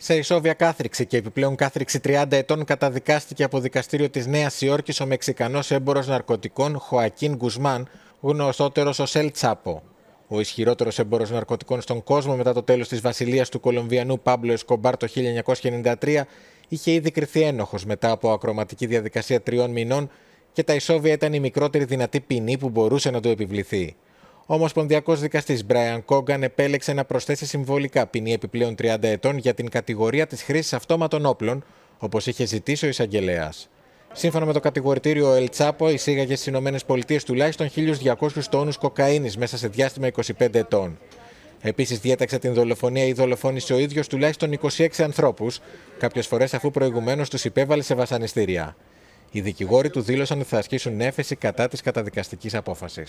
Σε ισόβια κάθριξη και επιπλέον κάθριξη 30 ετών καταδικάστηκε από δικαστήριο της Νέας Υόρκης ο Μεξικανός έμπορος ναρκωτικών Χωακίν Γκουσμάν, γνωστότερος ως Ελ Τσάπο. Ο ισχυρότερος έμπορος ναρκωτικών στον κόσμο μετά το τέλος της βασιλείας του Κολομβιανού Πάμπλο Εσκομπάρ το 1993 είχε ήδη κρυθεί ένοχος μετά από ακροματική διαδικασία τριών μηνών και τα ισόβια ήταν η μικρότερη δυνατή ποινή που μπορούσε να του επιβληθεί ο Ομοσπονδιακός δικαστής Brian Κόγκαν επέλεξε να προσθέσει συμβολικά ποινή επιπλέον 30 ετών για την κατηγορία της χρήσης αυτόματων όπλων, όπως είχε ζητήσει ο εισαγγελέας. Σύμφωνα με το κατηγορητήριο, ο Ελτσάπο εισήγαγε στις ΗΠΑ τουλάχιστον 1.200 τόνους κοκαίνης μέσα σε διάστημα 25 ετών. Επίσης, διέταξε την δολοφονία ή δολοφόνησε ο ίδιος τουλάχιστον 26 ανθρώπους, κάποιες φορές αφού προηγουμένως τους υπέβαλε σε βασανιστήρια. Οι δικηγόροι του δήλωσαν ότι θα ασκήσουν έφεση κατά της καταδικαστικής απόφασης.